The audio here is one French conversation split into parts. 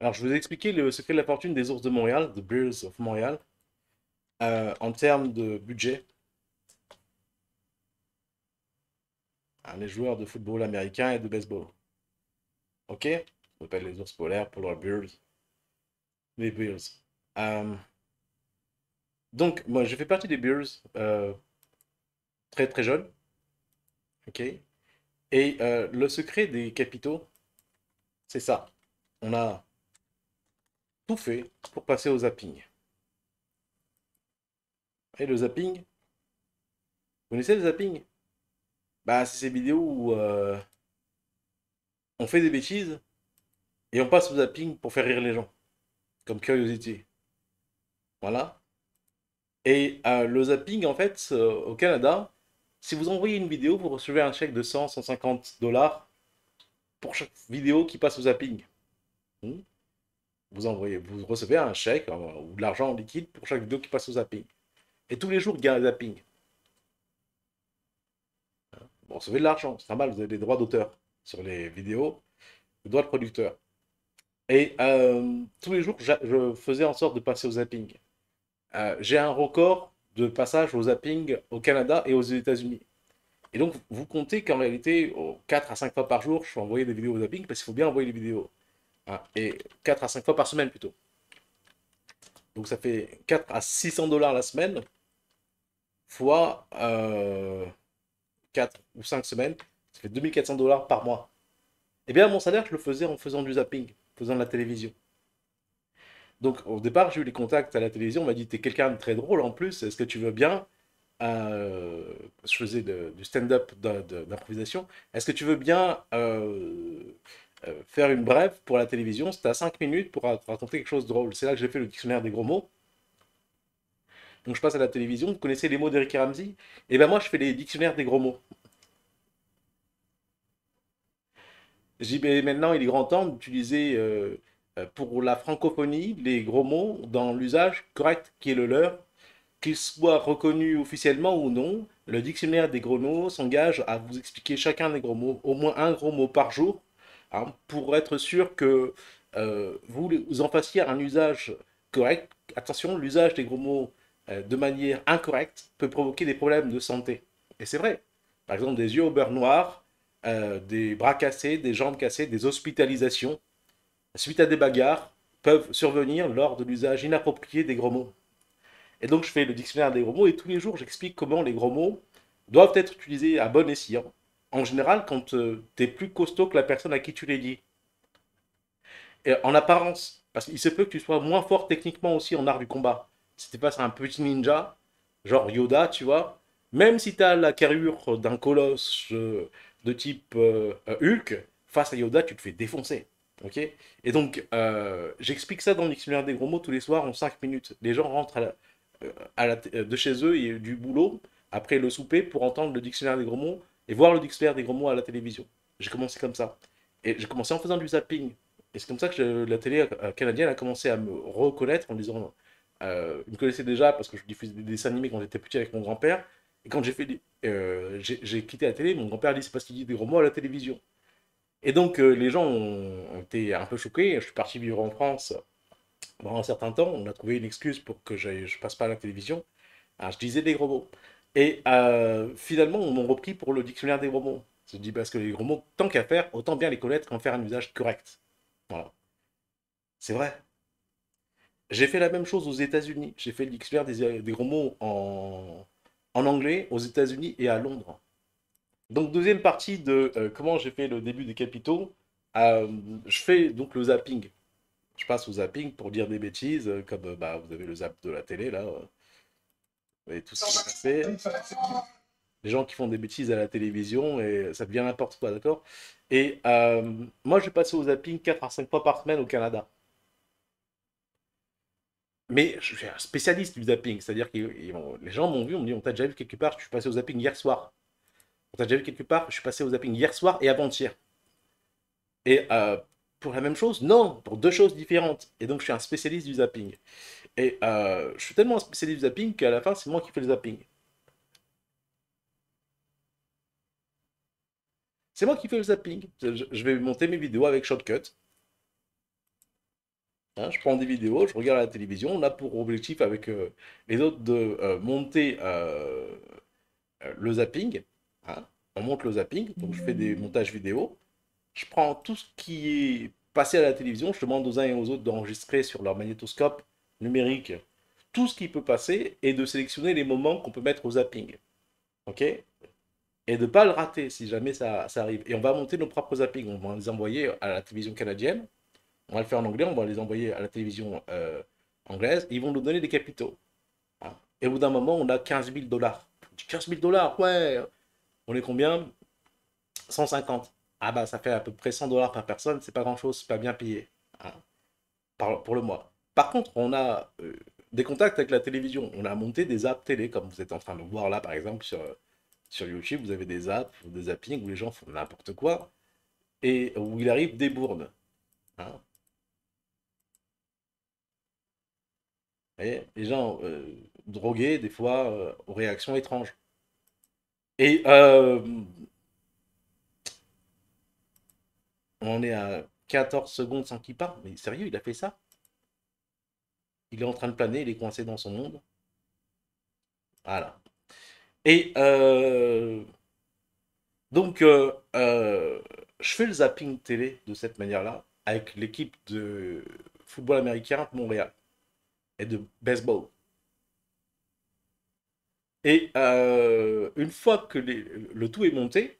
Alors, je vous ai le secret de la fortune des ours de Montréal, The Bears of Montréal, euh, en termes de budget. Ah, les joueurs de football américain et de baseball. Ok On appelle les ours polaires pour leurs Bears. Les Bears. Euh, donc, moi, j'ai fait partie des Bears euh, très très jeunes. Ok Et le secret des capitaux, c'est ça. On a tout fait pour passer au zapping. Et le zapping Vous connaissez le zapping Bah, c'est ces vidéos où euh, on fait des bêtises et on passe au zapping pour faire rire les gens, comme curiosité. Voilà. Et euh, le zapping, en fait, euh, au Canada, si vous envoyez une vidéo, vous recevez un chèque de 100, 150 dollars pour chaque vidéo qui passe au zapping. Hmm? vous, envoyez, vous recevez un chèque hein, ou de l'argent en liquide pour chaque vidéo qui passe au zapping. Et tous les jours, il y a un zapping. Hein, vous recevez de l'argent, c'est pas mal, vous avez des droits d'auteur sur les vidéos, le droit de producteur. Et euh, tous les jours, je faisais en sorte de passer au zapping. Euh, j'ai un record de passage au zapping au Canada et aux États-Unis. Et donc, vous comptez qu'en réalité, 4 à 5 fois par jour, je suis envoyer des vidéos au zapping parce qu'il faut bien envoyer les vidéos. Ah, et 4 à 5 fois par semaine plutôt. Donc ça fait 4 à 600 dollars la semaine, fois 4 euh, ou 5 semaines, ça fait 2400 dollars par mois. et eh bien, mon salaire, je le faisais en faisant du zapping, faisant de la télévision. Donc au départ, j'ai eu les contacts à la télévision, on m'a dit, t'es quelqu'un de très drôle en plus, est-ce que tu veux bien euh, je faisais du stand-up d'improvisation. Est-ce que tu veux bien euh, euh, faire une brève pour la télévision, c'était à 5 minutes pour raconter quelque chose de drôle. C'est là que j'ai fait le dictionnaire des gros mots. Donc je passe à la télévision, vous connaissez les mots d'Eric Ramsey Et eh ben moi je fais les dictionnaires des gros mots. J'ai vais maintenant il est grand temps d'utiliser euh, euh, pour la francophonie les gros mots dans l'usage correct qui est le leur, qu'ils soient reconnus officiellement ou non. Le dictionnaire des gros mots s'engage à vous expliquer chacun des gros mots, au moins un gros mot par jour, Hein, pour être sûr que euh, vous, vous, en fassiez un usage correct. Attention, l'usage des gros mots euh, de manière incorrecte peut provoquer des problèmes de santé. Et c'est vrai. Par exemple, des yeux au beurre noir, euh, des bras cassés, des jambes cassées, des hospitalisations, suite à des bagarres, peuvent survenir lors de l'usage inapproprié des gros mots. Et donc, je fais le dictionnaire des gros mots et tous les jours, j'explique comment les gros mots doivent être utilisés à bon escient en général, quand euh, tu es plus costaud que la personne à qui tu les dis, en apparence, parce qu'il se peut que tu sois moins fort techniquement aussi en art du combat. Si tu passes à un petit ninja, genre Yoda, tu vois, même si tu as la carrure d'un colosse euh, de type euh, Hulk, face à Yoda, tu te fais défoncer. Ok Et donc, j'explique ça dans le dictionnaire des gros mots tous les soirs en 5 minutes. Les gens rentrent de chez eux et du boulot après le souper pour entendre le dictionnaire des gros mots et voir le dictionnaire des gros mots à la télévision. J'ai commencé comme ça. Et j'ai commencé en faisant du zapping. Et c'est comme ça que la télé euh, canadienne a commencé à me reconnaître en disant. Euh, ils me connaissaient déjà parce que je diffusais des dessins animés quand j'étais petit avec mon grand-père. Et quand j'ai fait, euh, j'ai quitté la télé, mon grand-père dit c'est parce qu'il dit des gros mots à la télévision. Et donc euh, les gens ont, été un peu choqués. Je suis parti vivre en France pendant un certain temps. On a trouvé une excuse pour que je, passe pas à la télévision. Ah, je disais des gros mots. Et euh, finalement, on m'a repris pour le dictionnaire des gros mots. Je dis parce que les gros mots, tant qu'à faire, autant bien les connaître qu'en faire un usage correct. Voilà. C'est vrai. J'ai fait la même chose aux États-Unis. J'ai fait le dictionnaire des, gros mots en, anglais aux États-Unis et à Londres. Donc, deuxième partie de euh, comment j'ai fait le début des capitaux. Euh, je fais donc le zapping. Je passe au zapping pour dire des bêtises, comme bah, vous avez le zap de la télé, là et tout ce qui Les gens qui font des bêtises à la télévision, et ça devient n'importe quoi, d'accord Et euh, moi, je passe au zapping 4 à 5 fois par semaine au Canada. Mais je suis un spécialiste du zapping, c'est-à-dire que les gens m'ont vu, on me dit On t'a déjà vu quelque part, je suis passé au zapping hier soir. On t'a déjà vu quelque part, je suis passé au zapping hier soir et avant-hier. Et euh, pour la même chose Non, pour deux choses différentes. Et donc, je suis un spécialiste du zapping. Et euh, je suis tellement spécialiste du zapping qu'à la fin, c'est moi qui fais le zapping. C'est moi qui fais le zapping. Je vais monter mes vidéos avec Shotcut. Hein, je prends des vidéos, je regarde la télévision. On a pour objectif avec euh, les autres de euh, monter le zapping. Hein, on monte le zapping, donc je fais des montages vidéo je prends tout ce qui est passé à la télévision, je demande aux uns et aux autres d'enregistrer sur leur magnétoscope numérique tout ce qui peut passer et de sélectionner les moments qu'on peut mettre au zapping. OK Et de ne pas le rater si jamais ça, arrive. Et on va monter nos propres zappings. On va les envoyer à la télévision canadienne. On va le faire en anglais. On va les envoyer à la télévision euh, anglaise. Ils vont nous donner des capitaux. Ah. Et au bout d'un moment, on a 15 000 dollars. 15 000 dollars, ouais On est combien 150 ah bah ça fait à peu près 100 dollars par personne, c'est pas grand-chose, c'est pas bien payé ah. pour le mois. Par contre, on a euh, des contacts avec la télévision. On a monté des apps télé, comme vous êtes en train de voir là, par exemple, sur, sur YouTube, vous avez des apps, des zappings où les gens font n'importe quoi et où il arrive des bourdes. Hein. Vous voyez, les gens euh, drogués, des fois, euh, aux réactions étranges. Et euh, On est à 14 secondes sans qu'il parte. Mais sérieux, il a fait ça Il est en train de planer, il est coincé dans son monde. Voilà. Et euh, donc, euh, euh, je fais le zapping télé de cette manière-là avec l'équipe de football américain de Montréal et de baseball. Et une fois que le tout est monté,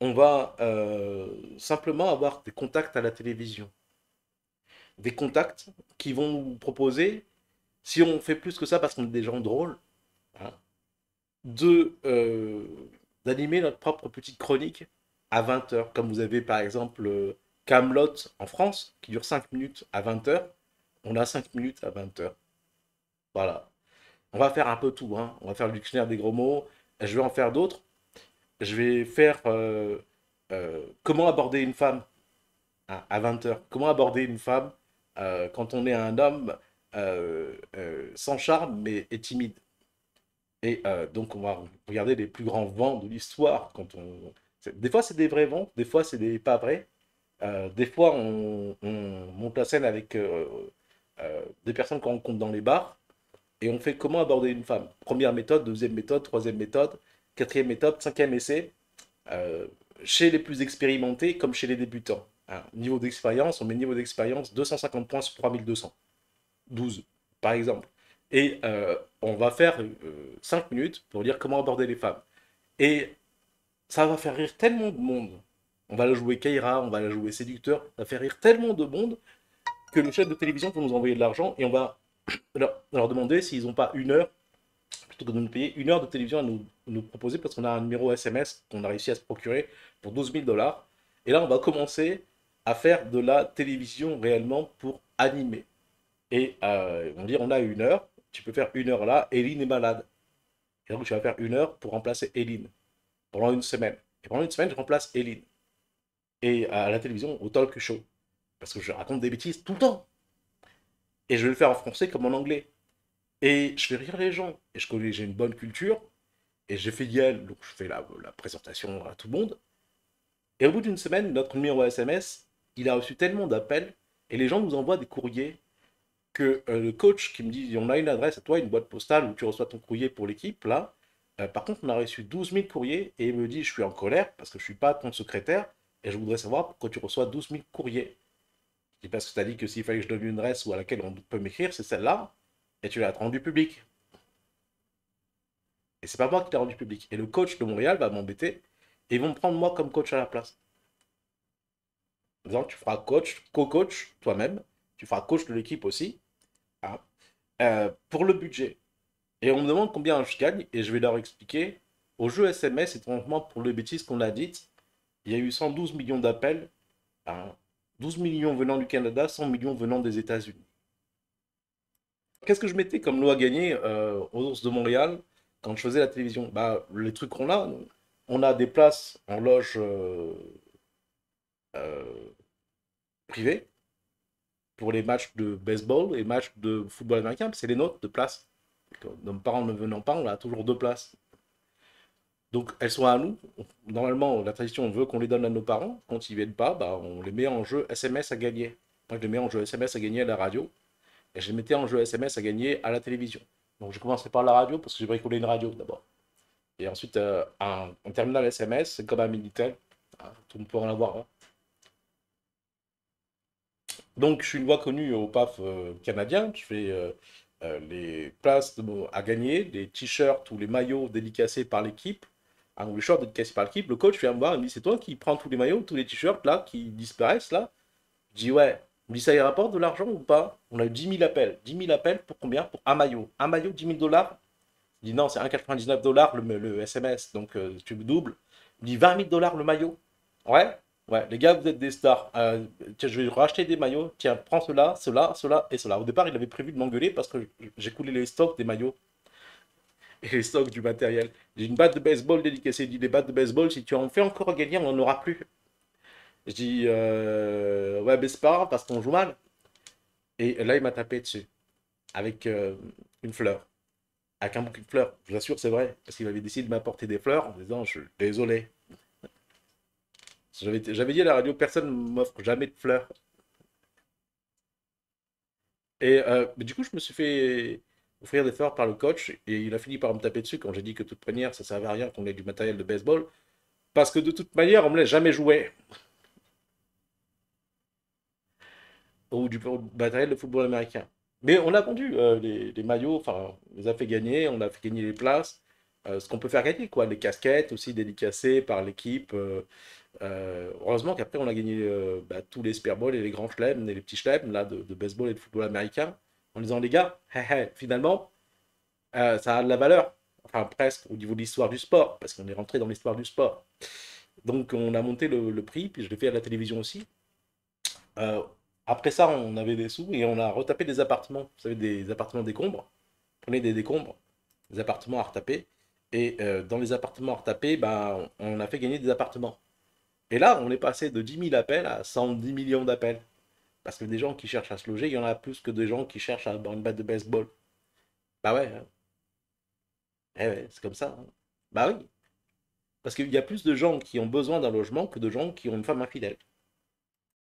on va euh, simplement avoir des contacts à la télévision. Des contacts qui vont nous proposer, si on fait plus que ça parce qu'on est des gens drôles, hein, de euh, d'animer notre propre petite chronique à 20h, comme vous avez par exemple euh, Camelot en France, qui dure 5 minutes à 20h. On a 5 minutes à 20h. Voilà. On va faire un peu tout. Hein. On va faire le dictionnaire des gros mots. Je vais en faire d'autres je vais faire euh, euh, comment aborder une femme à, 20h. Comment aborder une femme euh, quand on est un homme sans charme mais est timide. Et donc on va regarder les plus grands vents de l'histoire. quand on... Des fois c'est des vrais vents, des fois c'est des pas vrais. des fois on, on, monte la scène avec des personnes qu'on rencontre dans les bars et on fait comment aborder une femme. Première méthode, deuxième méthode, troisième méthode quatrième étape, cinquième essai, euh, chez les plus expérimentés comme chez les débutants. niveau d'expérience, on met niveau d'expérience 250 points sur 3200. 12, par exemple. Et euh, on va faire euh, cinq 5 minutes pour dire comment aborder les femmes. Et ça va faire rire tellement de monde. On va la jouer Kaira, on va la jouer séducteur, ça va faire rire tellement de monde que le chef de télévision peut nous envoyer de l'argent et on va leur, leur demander s'ils n'ont pas une heure plutôt que de nous payer une heure de télévision à nous, nous proposer parce qu'on a un numéro SMS qu'on a réussi à se procurer pour 12 000 dollars. Et là, on va commencer à faire de la télévision réellement pour animer. Et euh, on dire, on a une heure, tu peux faire une heure là, Eline est malade. Et donc, tu vas faire une heure pour remplacer Eline pendant une semaine. Et pendant une semaine, je remplace Eline. Et euh, à la télévision, au talk show. Parce que je raconte des bêtises tout le temps. Et je vais le faire en français comme en anglais. Et je fais rire les gens. Et je connais, j'ai une bonne culture. Et j'ai fait Yale, donc je fais la, la présentation à tout le monde. Et au bout d'une semaine, notre numéro SMS, il a reçu tellement d'appels et les gens nous envoient des courriers que euh, le coach qui me dit on a une adresse à toi, une boîte postale où tu reçois ton courrier pour l'équipe, là, euh, par contre, on a reçu 12 000 courriers et il me dit je suis en colère parce que je ne suis pas ton secrétaire et je voudrais savoir pourquoi tu reçois 12 000 courriers. Je dis parce que tu as dit que s'il fallait que je donne une adresse ou à laquelle on peut m'écrire, c'est celle-là et tu l'as rendu public. Et c'est pas moi qui l'ai rendu public. Et le coach de Montréal va m'embêter et ils vont prendre moi comme coach à la place. donc tu feras coach, co-coach toi-même, tu feras coach de l'équipe aussi, hein. euh, pour le budget. Et on me demande combien je gagne et je vais leur expliquer. Au jeu SMS, étrangement, pour le bêtises qu'on a dites. il y a eu 112 millions d'appels, 12 hein. millions venant du Canada, 100 millions venant des États-Unis qu'est-ce que je mettais comme loi à gagner euh, aux ours de Montréal quand je faisais la télévision bah, Les trucs qu'on a, on a des places en loge euh, euh, privée pour les matchs de baseball et matchs de football américain, c'est les notes de place. Nos parents ne venant pas, on a toujours deux places. Donc elles sont à nous. Normalement, la tradition veut qu'on les donne à nos parents. Quand ils ne viennent pas, bah, on les met en jeu SMS à gagner. Moi, je les mets en jeu SMS à gagner à la radio. Et je mettais en jeu SMS à gagner à la télévision. Donc je commençais par la radio parce que j'ai bricolé une radio d'abord. Et ensuite, en euh, un, terminal SMS, c'est comme un Minitel. Hein, tout le monde peut en avoir. Hein. Donc je suis une voix connue au PAF euh, canadien. Je fais euh, les places à gagner, des t-shirts ou les maillots dédicacés par l'équipe. Hein, ou les shorts dédicacés par l'équipe. Le coach vient me voir et me dit C'est toi qui prends tous les maillots, tous les t-shirts là qui disparaissent là Je dis Ouais. On me dit, ça y rapporte de l'argent ou pas On a eu 10 000 appels. 10 000 appels pour combien Pour un maillot. Un maillot, 10 000 dollars Il dit, non, c'est 1,99 dollars le, SMS, donc euh, tu me doubles. Il me dit, 20 000 dollars le maillot. Ouais Ouais, les gars, vous êtes des stars. Euh, tiens, je vais racheter des maillots. Tiens, prends cela, cela, cela et cela. Au départ, il avait prévu de m'engueuler parce que j'ai coulé les stocks des maillots et les stocks du matériel. J'ai une batte de baseball dédicacée. Il dit, les battes de baseball, si tu en fais encore gagner, on n'en aura plus. Je dis, euh, ouais, mais c'est pas grave parce qu'on joue mal. Et là, il m'a tapé dessus avec euh, une fleur. Avec un bouquet de fleurs, je vous assure, c'est vrai. Parce qu'il avait décidé de m'apporter des fleurs en disant, je suis désolé. J'avais dit à la radio, personne ne m'offre jamais de fleurs. Et euh, du coup, je me suis fait offrir des fleurs par le coach et il a fini par me taper dessus quand j'ai dit que toute première, ça servait à rien qu'on ait du matériel de baseball. Parce que de toute manière, on ne me l'a jamais joué. ou du matériel de football américain. Mais on a vendu euh, les, maillots, enfin, on les a fait gagner, on a fait gagner les places, euh, ce qu'on peut faire gagner, quoi. Les casquettes aussi dédicacées par l'équipe. Euh, heureusement qu'après, on a gagné bah, tous les Super Bowls et les grands chelems et les petits chelems là, de, baseball et de football américain, en disant, les gars, finalement, ça a de la valeur, enfin, presque, au niveau de l'histoire du sport, parce qu'on est rentré dans l'histoire du sport. Donc, on a monté le, le prix, puis je l'ai fait à la télévision aussi. Euh, après ça, on avait des sous et on a retapé des appartements. Vous savez, des appartements décombres. Prenez des décombres, des appartements à retaper. Et euh, dans les appartements à retaper, bah, on a fait gagner des appartements. Et là, on est passé de 10 000 appels à 110 millions d'appels. Parce que des gens qui cherchent à se loger, il y en a plus que des gens qui cherchent à avoir une batte de baseball. Bah ouais. Hein. Eh ouais, c'est comme ça. Hein. Bah oui. Parce qu'il y a plus de gens qui ont besoin d'un logement que de gens qui ont une femme infidèle.